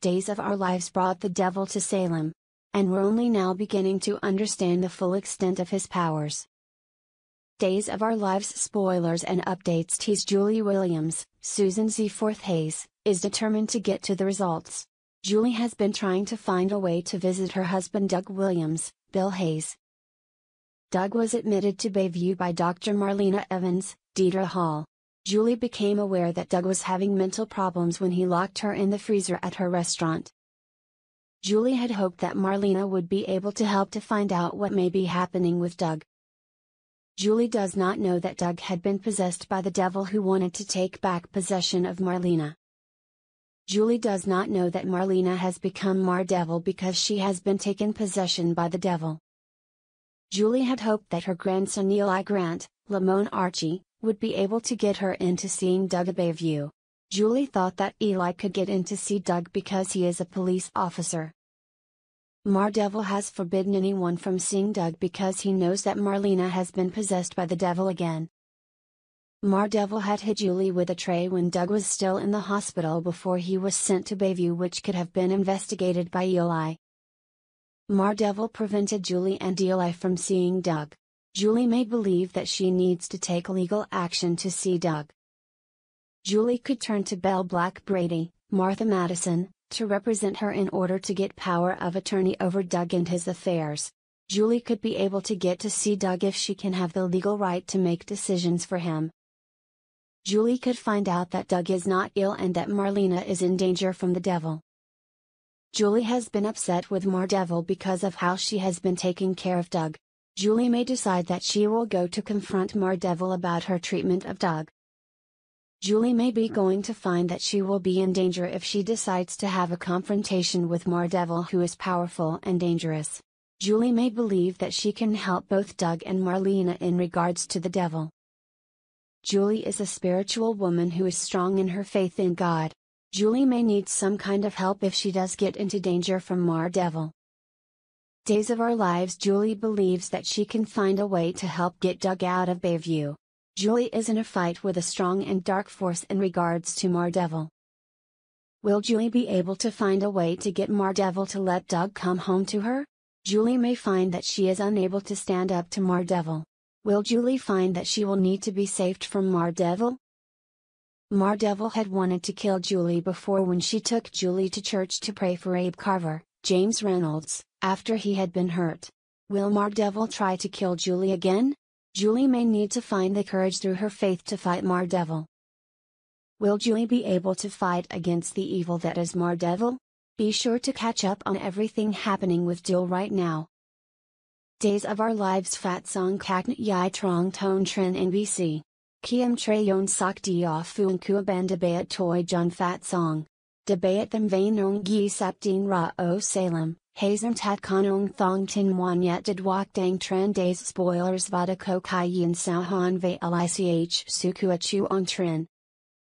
days of our lives brought the devil to Salem. And we're only now beginning to understand the full extent of his powers. Days of Our Lives spoilers and updates tease Julie Williams, Susan Z. Forth Hayes, is determined to get to the results. Julie has been trying to find a way to visit her husband Doug Williams, Bill Hayes. Doug was admitted to Bayview by Dr. Marlena Evans, Deidre Hall, Julie became aware that Doug was having mental problems when he locked her in the freezer at her restaurant. Julie had hoped that Marlena would be able to help to find out what may be happening with Doug. Julie does not know that Doug had been possessed by the devil who wanted to take back possession of Marlena. Julie does not know that Marlena has become Mar Devil because she has been taken possession by the devil. Julie had hoped that her grandson Eli Grant, Lamone Archie, would be able to get her into seeing Doug at Bayview. Julie thought that Eli could get in to see Doug because he is a police officer. Mardevil has forbidden anyone from seeing Doug because he knows that Marlena has been possessed by the devil again. Mardevil had hit Julie with a tray when Doug was still in the hospital before he was sent to Bayview which could have been investigated by Eli. Mardevil prevented Julie and Eli from seeing Doug. Julie may believe that she needs to take legal action to see Doug. Julie could turn to Belle Black Brady, Martha Madison, to represent her in order to get power of attorney over Doug and his affairs. Julie could be able to get to see Doug if she can have the legal right to make decisions for him. Julie could find out that Doug is not ill and that Marlena is in danger from the devil. Julie has been upset with Mar Devil because of how she has been taking care of Doug. Julie may decide that she will go to confront Mardevil about her treatment of Doug. Julie may be going to find that she will be in danger if she decides to have a confrontation with Mardevil who is powerful and dangerous. Julie may believe that she can help both Doug and Marlena in regards to the devil. Julie is a spiritual woman who is strong in her faith in God. Julie may need some kind of help if she does get into danger from Mardevil. Days of Our Lives Julie believes that she can find a way to help get Doug out of Bayview. Julie is in a fight with a strong and dark force in regards to Mardevil. Will Julie be able to find a way to get Mardevil to let Doug come home to her? Julie may find that she is unable to stand up to Mardevil. Will Julie find that she will need to be saved from Mardevil? Mardevil had wanted to kill Julie before when she took Julie to church to pray for Abe Carver. James Reynolds, after he had been hurt. Will Mar Devil try to kill Julie again? Julie may need to find the courage through her faith to fight Mar Devil. Will Julie be able to fight against the evil that is Mar Devil? Be sure to catch up on everything happening with Jewel right now. Days of Our Lives Fat Song Kak Yai Trong Tone Trin NBC. Kim Treyon Sok Dia Fuan Kua Banda Bayat Toy John Fat Song. Debayat them gi gisaptin ra o salem, hazem tat konong thong tin Wan yet did wak dang days spoilers vada kokayan han ve lich sukua chu on trin,